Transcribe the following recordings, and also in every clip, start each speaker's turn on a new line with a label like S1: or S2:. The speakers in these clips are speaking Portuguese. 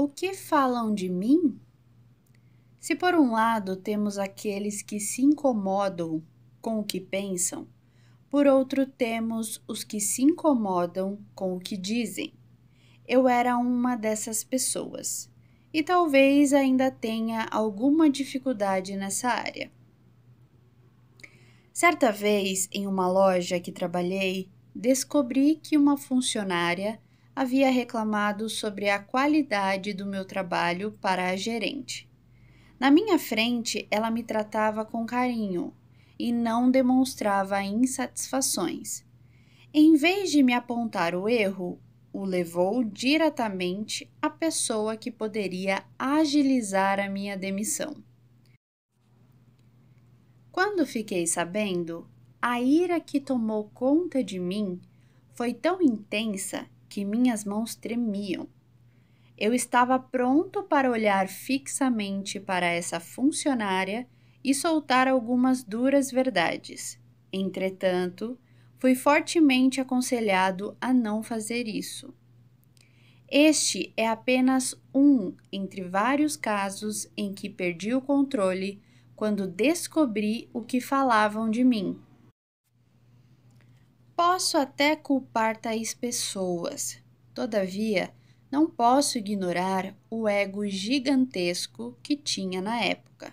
S1: O que falam de mim? Se por um lado temos aqueles que se incomodam com o que pensam, por outro temos os que se incomodam com o que dizem. Eu era uma dessas pessoas e talvez ainda tenha alguma dificuldade nessa área. Certa vez, em uma loja que trabalhei, descobri que uma funcionária havia reclamado sobre a qualidade do meu trabalho para a gerente. Na minha frente, ela me tratava com carinho e não demonstrava insatisfações. Em vez de me apontar o erro, o levou diretamente à pessoa que poderia agilizar a minha demissão. Quando fiquei sabendo, a ira que tomou conta de mim foi tão intensa que minhas mãos tremiam. Eu estava pronto para olhar fixamente para essa funcionária e soltar algumas duras verdades. Entretanto, fui fortemente aconselhado a não fazer isso. Este é apenas um entre vários casos em que perdi o controle quando descobri o que falavam de mim. Posso até culpar tais pessoas, todavia, não posso ignorar o ego gigantesco que tinha na época.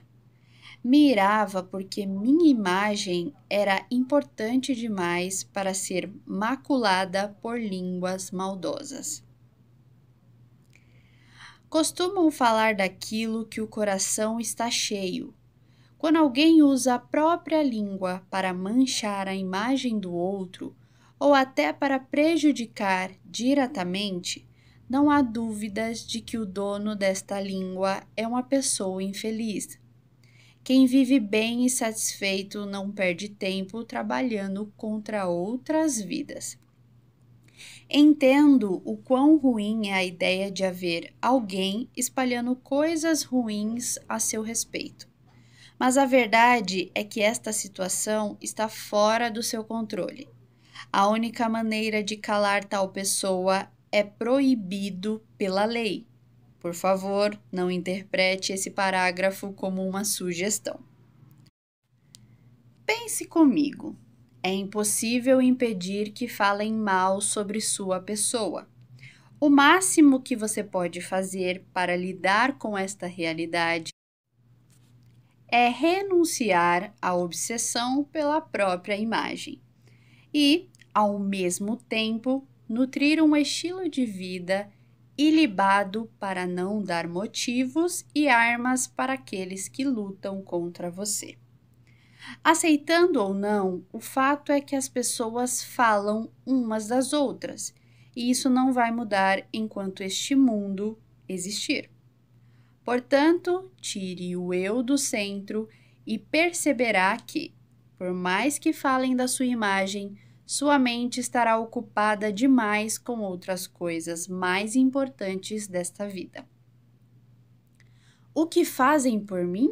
S1: Mirava porque minha imagem era importante demais para ser maculada por línguas maldosas. Costumam falar daquilo que o coração está cheio, quando alguém usa a própria língua para manchar a imagem do outro ou até para prejudicar diretamente, não há dúvidas de que o dono desta língua é uma pessoa infeliz. Quem vive bem e satisfeito não perde tempo trabalhando contra outras vidas. Entendo o quão ruim é a ideia de haver alguém espalhando coisas ruins a seu respeito. Mas a verdade é que esta situação está fora do seu controle. A única maneira de calar tal pessoa é proibido pela lei. Por favor, não interprete esse parágrafo como uma sugestão. Pense comigo. É impossível impedir que falem mal sobre sua pessoa. O máximo que você pode fazer para lidar com esta realidade é renunciar à obsessão pela própria imagem e, ao mesmo tempo, nutrir um estilo de vida ilibado para não dar motivos e armas para aqueles que lutam contra você. Aceitando ou não, o fato é que as pessoas falam umas das outras, e isso não vai mudar enquanto este mundo existir. Portanto, tire o eu do centro e perceberá que, por mais que falem da sua imagem, sua mente estará ocupada demais com outras coisas mais importantes desta vida. O que fazem por mim?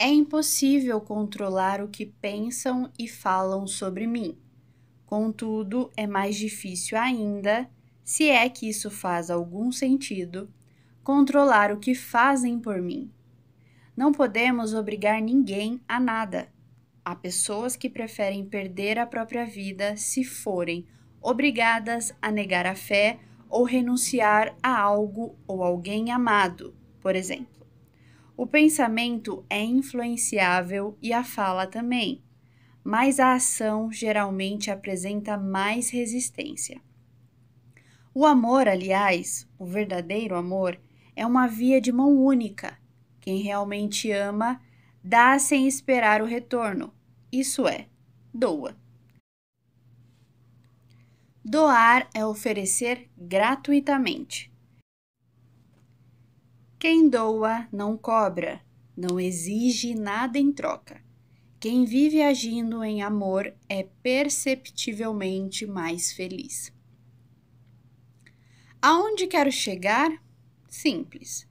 S1: É impossível controlar o que pensam e falam sobre mim. Contudo, é mais difícil ainda se é que isso faz algum sentido, controlar o que fazem por mim. Não podemos obrigar ninguém a nada. Há pessoas que preferem perder a própria vida se forem obrigadas a negar a fé ou renunciar a algo ou alguém amado, por exemplo. O pensamento é influenciável e a fala também, mas a ação geralmente apresenta mais resistência. O amor, aliás, o verdadeiro amor, é uma via de mão única. Quem realmente ama, dá sem esperar o retorno, isso é, doa. Doar é oferecer gratuitamente. Quem doa não cobra, não exige nada em troca. Quem vive agindo em amor é perceptivelmente mais feliz. Aonde quero chegar? Simples.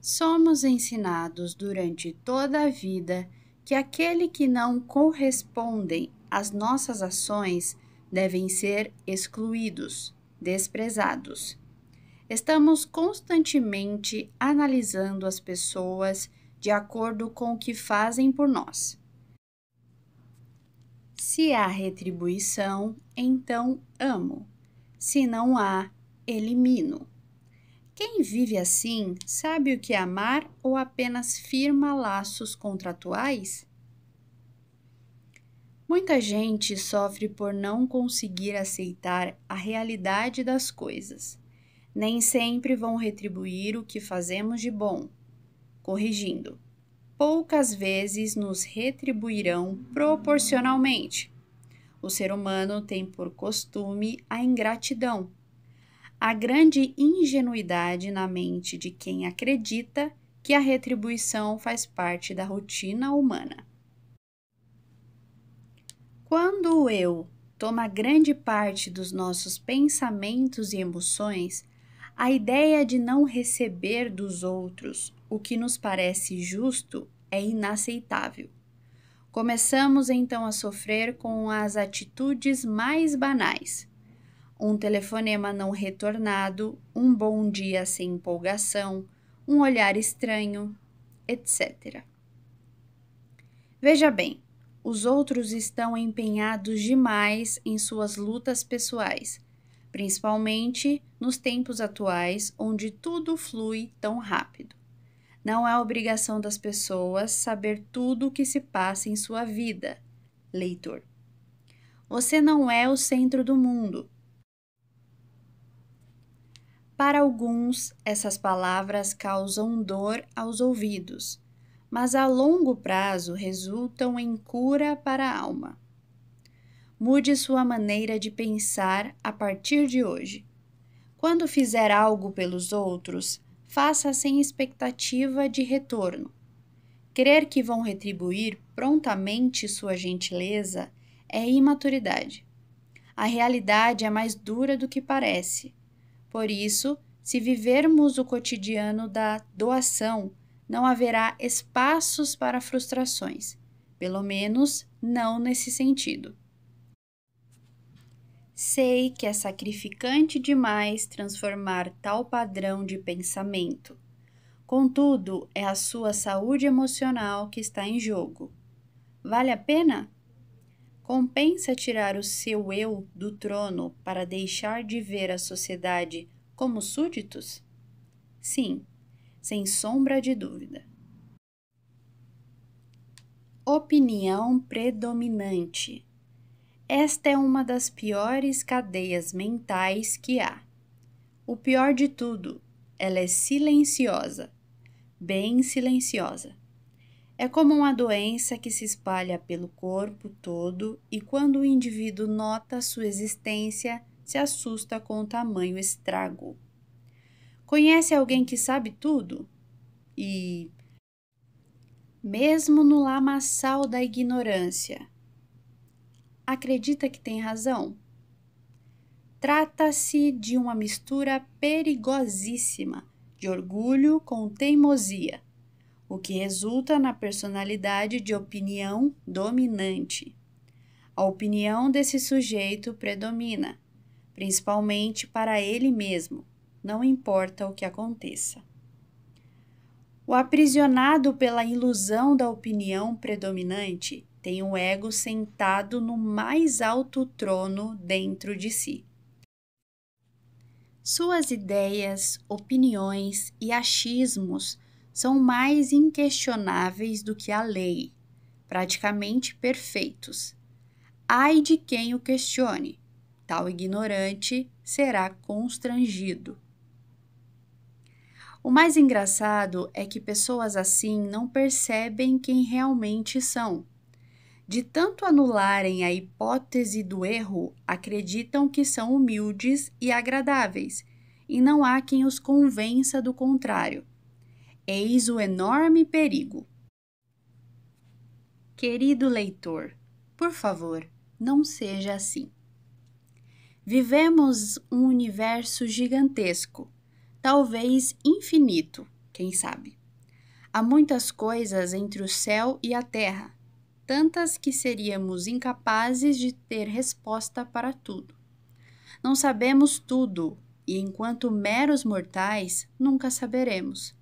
S1: Somos ensinados durante toda a vida que aquele que não correspondem às nossas ações devem ser excluídos, desprezados. Estamos constantemente analisando as pessoas de acordo com o que fazem por nós. Se há retribuição, então amo. Se não há, elimino. Quem vive assim sabe o que é amar ou apenas firma laços contratuais? Muita gente sofre por não conseguir aceitar a realidade das coisas. Nem sempre vão retribuir o que fazemos de bom. Corrigindo, poucas vezes nos retribuirão proporcionalmente. O ser humano tem por costume a ingratidão, a grande ingenuidade na mente de quem acredita que a retribuição faz parte da rotina humana. Quando o eu toma grande parte dos nossos pensamentos e emoções, a ideia de não receber dos outros o que nos parece justo é inaceitável. Começamos então a sofrer com as atitudes mais banais. Um telefonema não retornado, um bom dia sem empolgação, um olhar estranho, etc. Veja bem, os outros estão empenhados demais em suas lutas pessoais, principalmente nos tempos atuais onde tudo flui tão rápido. Não é obrigação das pessoas saber tudo o que se passa em sua vida, leitor. Você não é o centro do mundo. Para alguns, essas palavras causam dor aos ouvidos, mas a longo prazo resultam em cura para a alma. Mude sua maneira de pensar a partir de hoje. Quando fizer algo pelos outros, faça sem expectativa de retorno. Crer que vão retribuir prontamente sua gentileza é imaturidade. A realidade é mais dura do que parece. Por isso, se vivermos o cotidiano da doação, não haverá espaços para frustrações, pelo menos não nesse sentido. Sei que é sacrificante demais transformar tal padrão de pensamento. Contudo, é a sua saúde emocional que está em jogo. Vale a pena? Compensa tirar o seu eu do trono para deixar de ver a sociedade como súditos? Sim, sem sombra de dúvida. Opinião predominante. Esta é uma das piores cadeias mentais que há. O pior de tudo, ela é silenciosa, bem silenciosa. É como uma doença que se espalha pelo corpo todo e, quando o indivíduo nota sua existência, se assusta com o tamanho estrago. Conhece alguém que sabe tudo? E, mesmo no lamaçal da ignorância, acredita que tem razão? Trata-se de uma mistura perigosíssima de orgulho com teimosia, o que resulta na personalidade de opinião dominante. A opinião desse sujeito predomina, principalmente para ele mesmo, não importa o que aconteça. O aprisionado pela ilusão da opinião predominante tem um ego sentado no mais alto trono dentro de si. Suas ideias, opiniões e achismos são mais inquestionáveis do que a lei, praticamente perfeitos. Ai de quem o questione, tal ignorante será constrangido. O mais engraçado é que pessoas assim não percebem quem realmente são de tanto anularem a hipótese do erro, acreditam que são humildes e agradáveis, e não há quem os convença do contrário. Eis o enorme perigo. Querido leitor, por favor, não seja assim. Vivemos um universo gigantesco, talvez infinito, quem sabe. Há muitas coisas entre o céu e a terra tantas que seríamos incapazes de ter resposta para tudo. Não sabemos tudo e, enquanto meros mortais, nunca saberemos.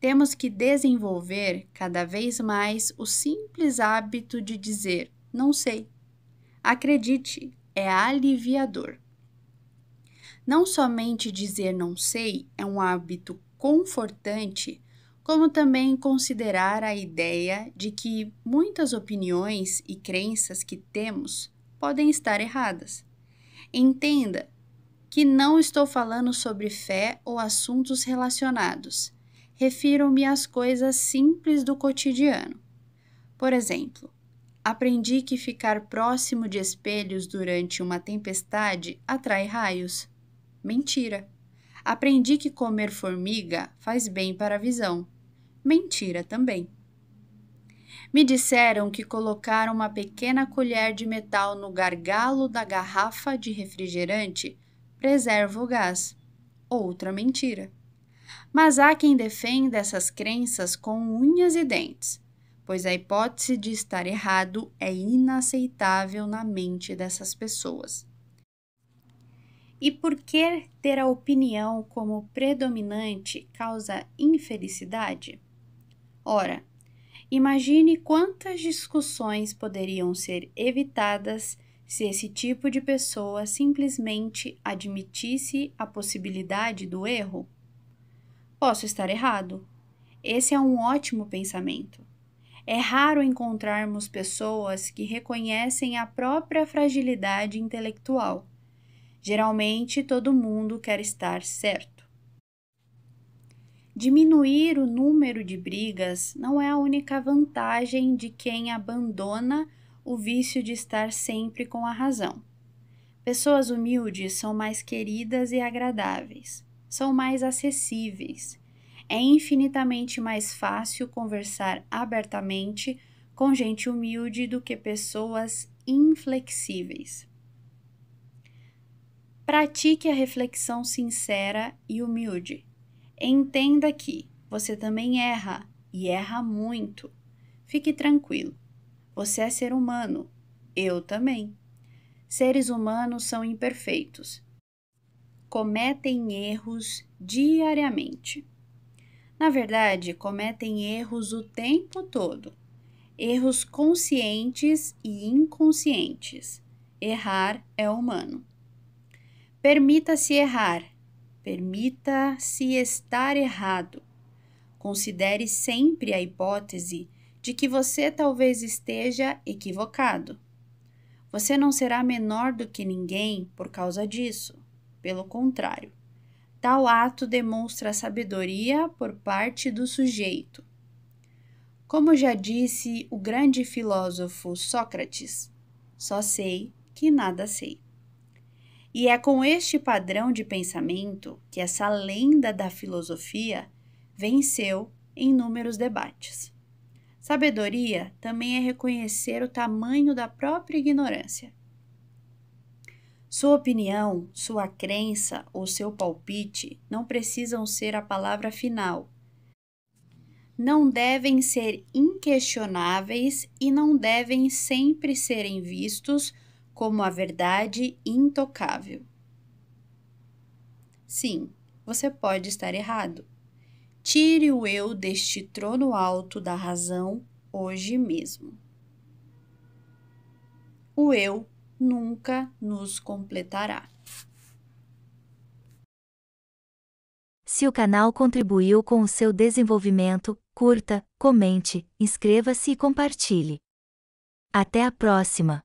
S1: Temos que desenvolver cada vez mais o simples hábito de dizer: não sei. Acredite, é aliviador. Não somente dizer não sei é um hábito confortante, como também considerar a ideia de que muitas opiniões e crenças que temos podem estar erradas. Entenda que não estou falando sobre fé ou assuntos relacionados. Refiro-me às coisas simples do cotidiano. Por exemplo, aprendi que ficar próximo de espelhos durante uma tempestade atrai raios. Mentira! Aprendi que comer formiga faz bem para a visão mentira também. Me disseram que colocaram uma pequena colher de metal no gargalo da garrafa de refrigerante, preserva o gás. Outra mentira. Mas há quem defenda essas crenças com unhas e dentes, pois a hipótese de estar errado é inaceitável na mente dessas pessoas. E por que ter a opinião como predominante causa infelicidade? Ora, imagine quantas discussões poderiam ser evitadas se esse tipo de pessoa simplesmente admitisse a possibilidade do erro. Posso estar errado. Esse é um ótimo pensamento. É raro encontrarmos pessoas que reconhecem a própria fragilidade intelectual. Geralmente, todo mundo quer estar certo. Diminuir o número de brigas não é a única vantagem de quem abandona o vício de estar sempre com a razão. Pessoas humildes são mais queridas e agradáveis, são mais acessíveis. É infinitamente mais fácil conversar abertamente com gente humilde do que pessoas inflexíveis. Pratique a reflexão sincera e humilde. Entenda que você também erra e erra muito. Fique tranquilo. Você é ser humano. Eu também. Seres humanos são imperfeitos. Cometem erros diariamente. Na verdade, cometem erros o tempo todo. Erros conscientes e inconscientes. Errar é humano. Permita-se errar Permita-se estar errado. Considere sempre a hipótese de que você talvez esteja equivocado. Você não será menor do que ninguém por causa disso. Pelo contrário, tal ato demonstra sabedoria por parte do sujeito. Como já disse o grande filósofo Sócrates, só sei que nada sei. E é com este padrão de pensamento que essa lenda da filosofia venceu em inúmeros debates. Sabedoria também é reconhecer o tamanho da própria ignorância. Sua opinião, sua crença ou seu palpite não precisam ser a palavra final. Não devem ser inquestionáveis e não devem sempre serem vistos como a verdade intocável. Sim, você pode estar errado. Tire o eu deste trono alto da razão hoje mesmo. O eu nunca nos completará. Se o canal contribuiu com o seu desenvolvimento, curta, comente, inscreva-se e compartilhe. Até a próxima!